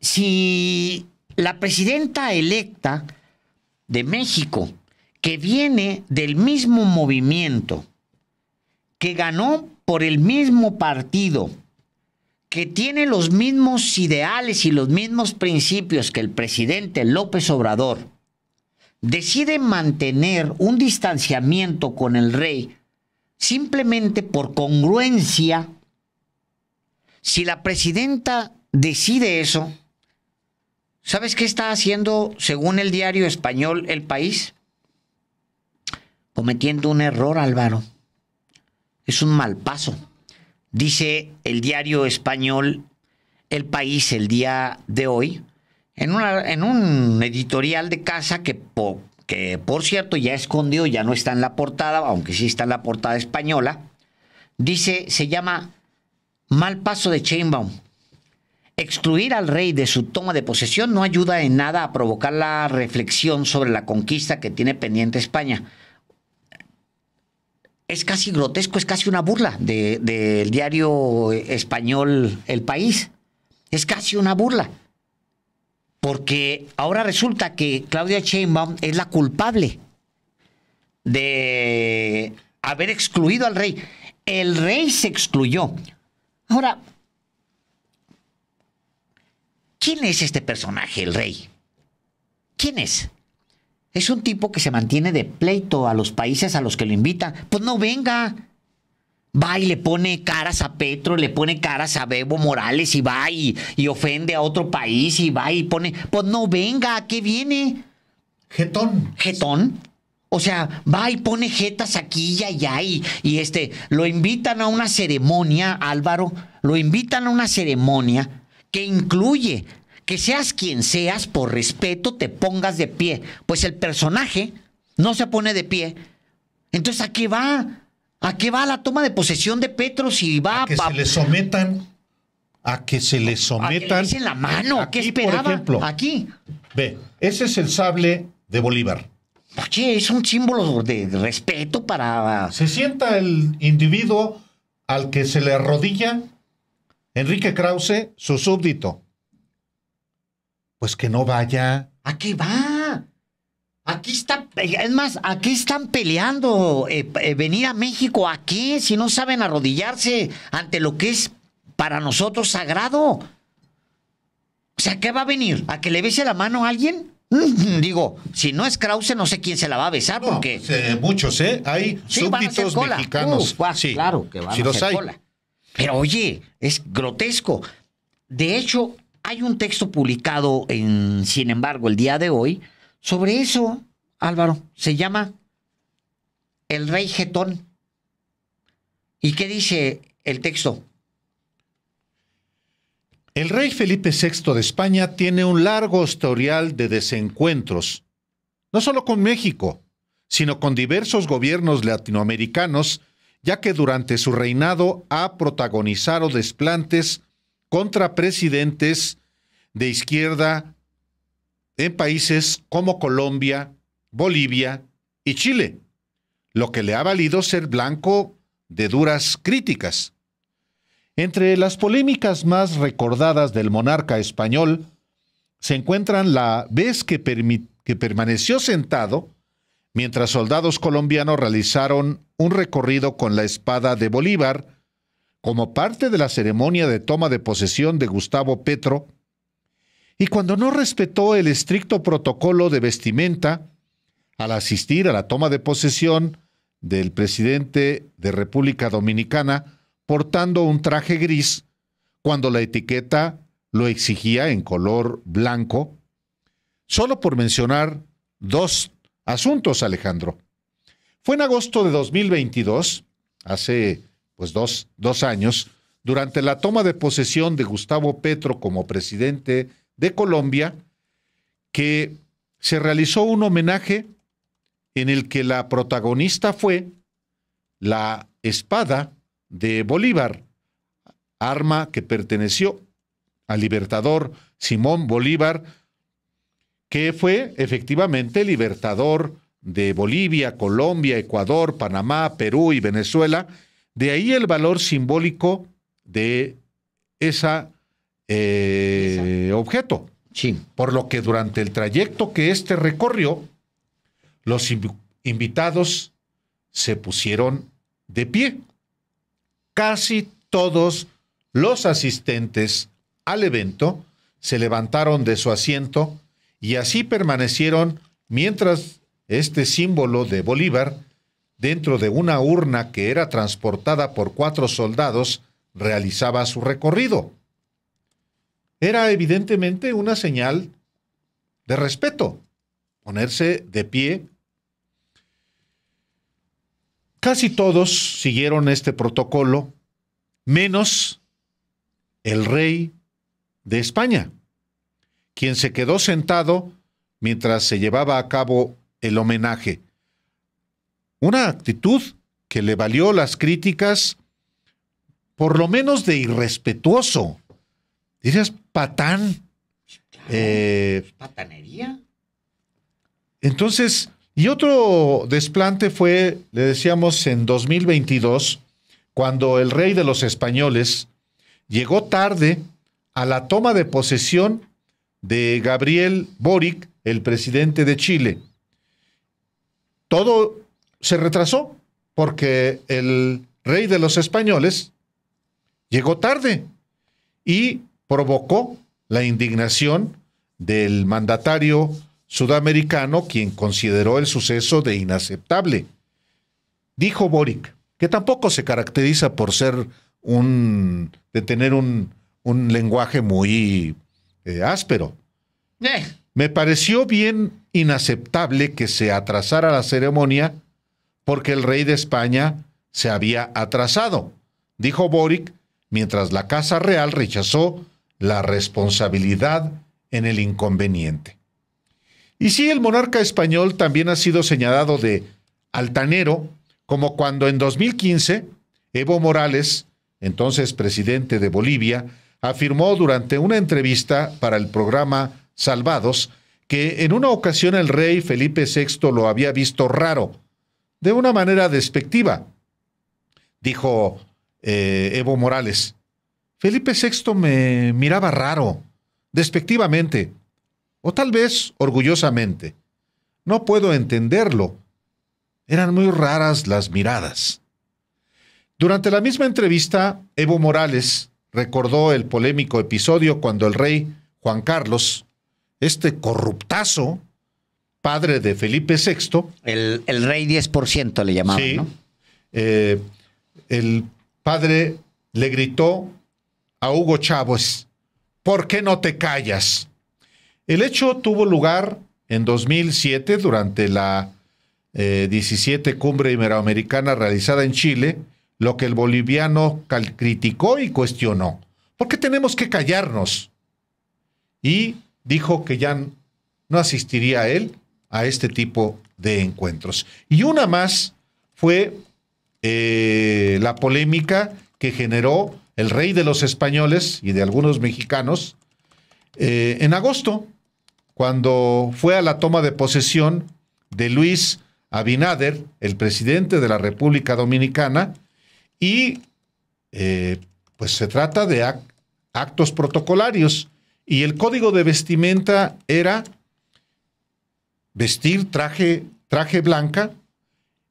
si la presidenta electa de México, que viene del mismo movimiento, que ganó por el mismo partido, que tiene los mismos ideales y los mismos principios que el presidente López Obrador, decide mantener un distanciamiento con el rey simplemente por congruencia, si la presidenta decide eso, ¿sabes qué está haciendo, según el diario español El País? Cometiendo un error, Álvaro. Es un mal paso. Dice el diario español El País el día de hoy, en, un editorial de casa que, que, por cierto, ya escondió, ya no está en la portada, aunque sí está en la portada española, dice, se llama Mal Paso de Chainbaum Excluir al rey de su toma de posesión no ayuda en nada a provocar la reflexión sobre la conquista que tiene pendiente España. Es casi grotesco, es casi una burla del diario español El País. Es casi una burla. Porque ahora resulta que Claudia Sheinbaum es la culpable de haber excluido al rey. El rey se excluyó. Ahora, ¿Quién es este personaje, el rey? ¿Quién es? Es un tipo que se mantiene de pleito a los países a los que lo invita. Pues no venga. Va y le pone caras a Petro, le pone caras a Bebo Morales y va y, y ofende a otro país y va y pone. Pues no venga, ¿a qué viene? Getón. Getón. O sea, va y pone jetas aquí y allá y, y este, lo invitan a una ceremonia, Álvaro, lo invitan a una ceremonia que incluye que seas quien seas, por respeto te pongas de pie. Pues el personaje no se pone de pie. Entonces, ¿a qué va? ¿A qué va la toma de posesión de Petro si va a que se le sometan? A que se le sometan. A que le la mano. Aquí, Por ejemplo, aquí. Ve, ese es el sable de Bolívar. Oye, es un símbolo de respeto para. Se sienta el individuo al que se le arrodilla Enrique Krause, su súbdito. Pues que no vaya. ¿A qué va? Aquí está. es más, aquí están peleando eh, eh, venir a México. ¿A qué? Si no saben arrodillarse ante lo que es para nosotros sagrado. O sea, ¿qué va a venir? ¿A que le bese la mano a alguien? Mm, digo, si no es Krause, no sé quién se la va a besar, porque. Eh, muchos, ¿eh? Hay súbditos mexicanos. Claro, que van a hacer los pero oye, es grotesco. De hecho, hay un texto publicado en, sin embargo, el día de hoy sobre eso, Álvaro. Se llama El Rey Getón. ¿Y qué dice el texto? El rey Felipe VI de España tiene un largo historial de desencuentros, no solo con México, sino con diversos gobiernos latinoamericanos ya que durante su reinado ha protagonizado desplantes contra presidentes de izquierda en países como Colombia, Bolivia y Chile, lo que le ha valido ser blanco de duras críticas. Entre las polémicas más recordadas del monarca español se encuentran la vez que, permaneció sentado mientras soldados colombianos realizaron un recorrido con la espada de Bolívar como parte de la ceremonia de toma de posesión de Gustavo Petro, y cuando no respetó el estricto protocolo de vestimenta al asistir a la toma de posesión del presidente de República Dominicana portando un traje gris cuando la etiqueta lo exigía en color blanco, solo por mencionar dos asuntos, Alejandro. Fue en agosto de 2022, hace pues dos, dos años, durante la toma de posesión de Gustavo Petro como presidente de Colombia, que se realizó un homenaje en el que la protagonista fue la espada de Bolívar, arma que perteneció al libertador Simón Bolívar, que fue efectivamente libertador de Bolivia, Colombia, Ecuador, Panamá, Perú y Venezuela. De ahí el valor simbólico de ese eh, objeto. Por lo que durante el trayecto que este recorrió, los invitados se pusieron de pie. Casi todos los asistentes al evento se levantaron de su asiento y así permanecieron mientras este símbolo de Bolívar, dentro de una urna que era transportada por cuatro soldados, realizaba su recorrido. Era evidentemente una señal de respeto, ponerse de pie. Casi todos siguieron este protocolo, menos el rey de España, quien se quedó sentado mientras se llevaba a cabo el homenaje. Una actitud que le valió las críticas, por lo menos de irrespetuoso. Dirías, patán. Eh, patanería. Entonces, y otro desplante fue, le decíamos, en 2022, cuando el rey de los españoles llegó tarde a la toma de posesión de Gabriel Boric, el presidente de Chile. Todo se retrasó porque el rey de los españoles llegó tarde y provocó la indignación del mandatario sudamericano, quien consideró el suceso de inaceptable. Dijo Boric, que tampoco se caracteriza por ser un, de tener un, un lenguaje muy áspero. Eh. Me pareció bien inaceptable que se atrasara la ceremonia porque el rey de España se había atrasado, dijo Boric, mientras la Casa Real rechazó la responsabilidad en el inconveniente. Y sí, el monarca español también ha sido señalado de altanero, como cuando en 2015 Evo Morales, entonces presidente de Bolivia, afirmó durante una entrevista para el programa Salvados que en una ocasión el rey Felipe VI lo había visto raro, de una manera despectiva. Dijo eh, Evo Morales, Felipe VI me miraba raro, despectivamente, o tal vez orgullosamente. No puedo entenderlo. Eran muy raras las miradas. Durante la misma entrevista, Evo Morales recordó el polémico episodio cuando el rey Juan Carlos, este corruptazo, padre de Felipe VI. El, rey 10% le llamaban, eh, el padre le gritó a Hugo Chávez, ¿por qué no te callas? El hecho tuvo lugar en 2007 durante la 17 eh, Cumbre Iberoamericana realizada en Chile, lo que el boliviano criticó y cuestionó. ¿Por qué tenemos que callarnos? Y dijo que ya no asistiría él a este tipo de encuentros. Y una más fue eh, la polémica que generó el rey de los españoles y de algunos mexicanos eh, en agosto, cuando fue a la toma de posesión de Luis Abinader, el presidente de la República Dominicana, y eh, pues se trata de actos protocolarios. Y el código de vestimenta era vestir traje, traje blanca,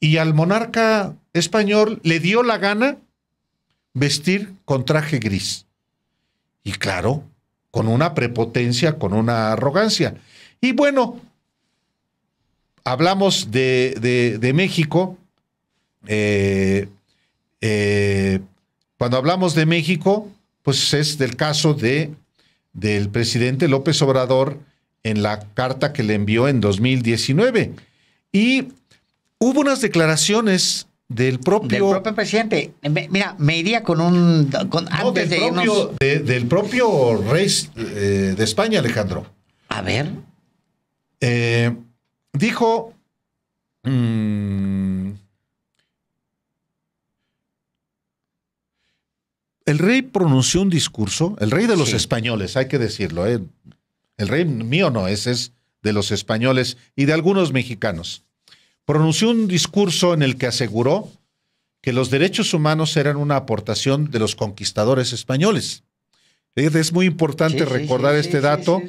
y al monarca español le dio la gana vestir con traje gris. Y claro, con una prepotencia, con una arrogancia. Y bueno, hablamos de, de, de México, eh, eh, cuando hablamos de México, pues es del caso de, del presidente López Obrador en la carta que le envió en 2019. Y hubo unas declaraciones del propio... Del propio presidente. Mira, me iría con un... del, propio, rey eh, de España, Alejandro. A ver. Eh, dijo el rey pronunció un discurso, el rey de los españoles, hay que decirlo, eh, el rey mío no, ese es de los españoles y de algunos mexicanos. Pronunció un discurso en el que aseguró que los derechos humanos eran una aportación de los conquistadores españoles. Es muy importante recordar este dato.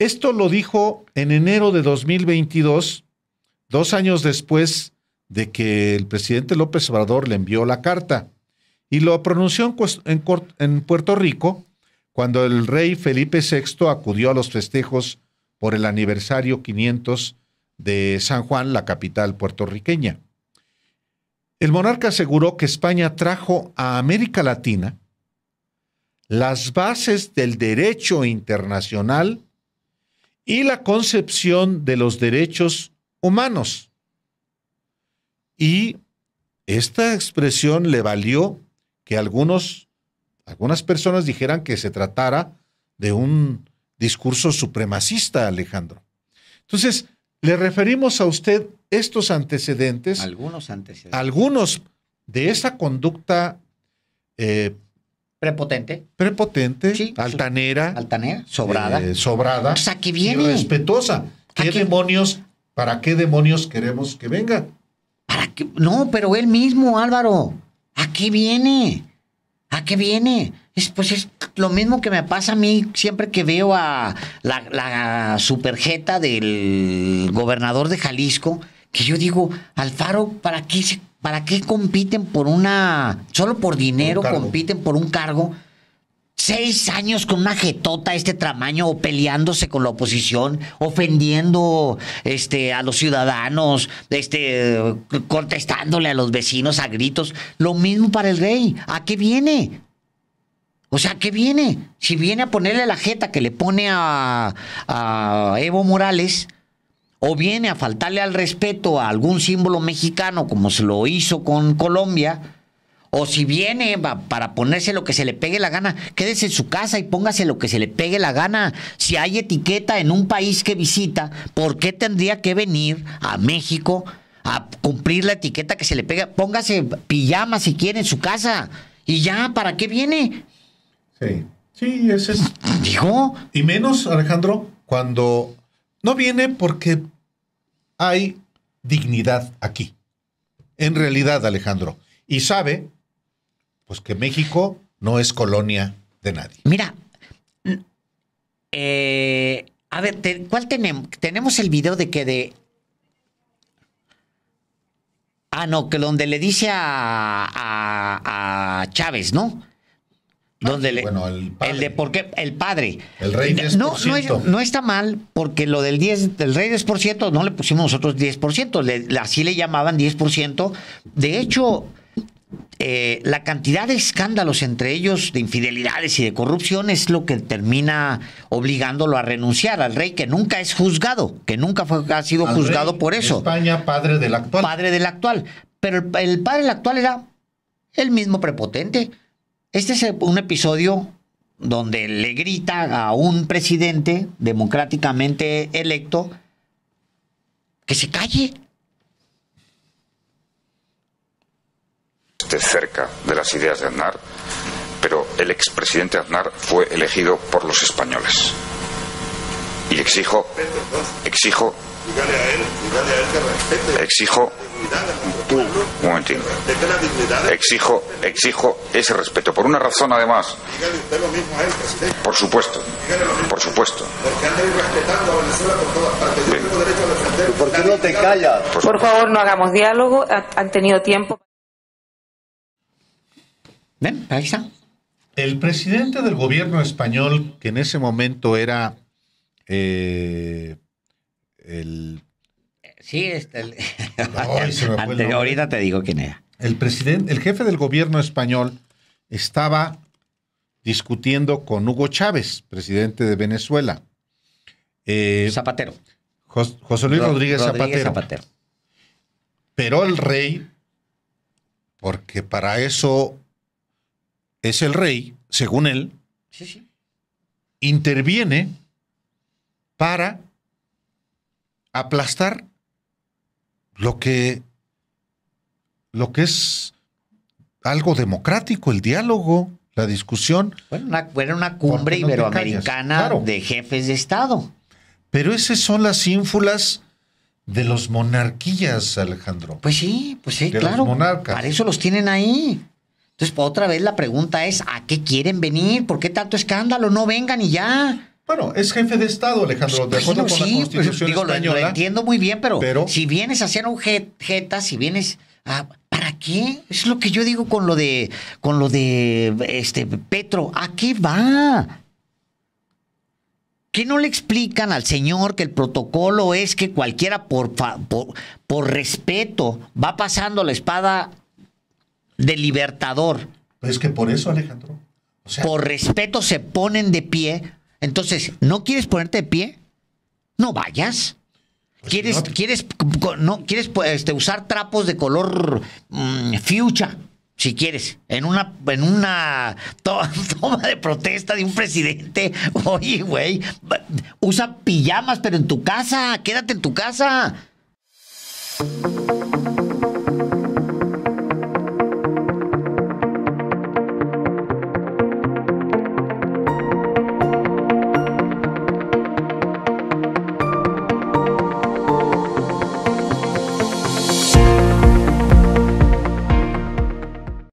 Esto lo dijo en enero de 2022, dos años después de que el presidente López Obrador le envió la carta y lo pronunció en, Puerto Rico cuando el rey Felipe VI acudió a los festejos por el aniversario 500 de San Juan, la capital puertorriqueña. El monarca aseguró que España trajo a América Latina las bases del derecho internacional y la concepción de los derechos humanos. Y esta expresión le valió que algunos, algunas personas dijeran que se tratara de un discurso supremacista, Alejandro. Entonces, le referimos a usted estos antecedentes. Algunos antecedentes. Algunos de esa conducta. Eh, prepotente. Prepotente, altanera. Altanera, sobrada. Eh, sobrada. O sea, que viene. respetuosa. ¿Qué demonios, para qué demonios queremos que venga? ¿Para No, pero él mismo, Álvaro. ¿A qué viene? ¿A qué viene? Es, pues es lo mismo que me pasa a mí siempre que veo a la, superjeta del gobernador de Jalisco, que yo digo, Alfaro, ¿para qué, ¿para qué compiten por una... Solo por dinero compiten por un cargo seis años con una jetota este tamaño, o peleándose con la oposición, ofendiendo este, a los ciudadanos, este, contestándole a los vecinos a gritos. Lo mismo para el rey. ¿A qué viene? O sea, ¿qué viene? Si viene a ponerle la jeta que le pone a, a Evo Morales, o viene a faltarle al respeto a algún símbolo mexicano como se lo hizo con Colombia, o si viene para ponerse lo que se le pegue la gana, quédese en su casa y póngase lo que se le pegue la gana. Si hay etiqueta en un país que visita, ¿por qué tendría que venir a México a cumplir la etiqueta que se le pega? Póngase pijama si quiere en su casa. Y ya, ¿para qué viene? Sí. Sí, ese es. Digo... Y menos, Alejandro, cuando no viene porque hay dignidad aquí. En realidad, Alejandro. Y sabe pues que México no es colonia de nadie. Mira, eh, a ver, ¿cuál tenemos? Tenemos el video de que de... Ah, no, que donde le dice a, Chávez, ¿no? Ah, donde le, bueno, el, padre. el de porque el padre el rey 10%. No, no, está mal porque lo del 10 del rey 10% no le pusimos nosotros 10% así le llamaban 10% de hecho eh, la cantidad de escándalos entre ellos, de infidelidades y de corrupción, es lo que termina obligándolo a renunciar al rey, que nunca es juzgado, que nunca ha sido juzgado por eso. España, padre del actual. Padre del actual. Pero el padre del actual era el mismo prepotente. Este es un episodio donde le grita a un presidente democráticamente electo que se calle, cerca de las ideas de Aznar, pero el expresidente Aznar fue elegido por los españoles. Y exijo, exijo, exijo, un exijo, exijo ese respeto. Por una razón, además, por supuesto, por supuesto. Por favor, no hagamos diálogo, han tenido tiempo. El presidente del gobierno español, que en ese momento era eh, el... Sí, este, ahorita te digo quién era. El, presidente, el jefe del gobierno español estaba discutiendo con Hugo Chávez, presidente de Venezuela. Eh, Zapatero. José Luis Rodríguez, Zapatero. Pero el rey, porque para eso es el rey, según él, interviene para aplastar lo que, lo que es algo democrático, el diálogo, la discusión. Bueno, una, era una cumbre iberoamericana de jefes de Estado. Pero esas son las ínfulas de los monarquías, Alejandro. Pues sí, pues sí, claro. Para eso los tienen ahí. Entonces, pues, otra vez la pregunta es, ¿a qué quieren venir? ¿Por qué tanto escándalo? No vengan y ya. Bueno, es jefe de Estado, Alejandro, pues, sí, pues, digo, Lo, entiendo muy bien, pero, si vienes a hacer jeta, si vienes ¿Para qué? Es lo que yo digo con lo de, con lo de este, Petro. ¿A qué va? ¿Qué no le explican al señor que el protocolo es que cualquiera por, por, por respeto va pasando la espada de Libertador. Pues es que por eso, Alejandro. por respeto se ponen de pie. Entonces, ¿no quieres ponerte de pie? No vayas. ¿Quieres, quieres, no, quieres pues, este, usar trapos de color mmm, si quieres, en una, en una toma de protesta de un presidente. Oye, güey, usa pijamas, pero en tu casa, quédate en tu casa.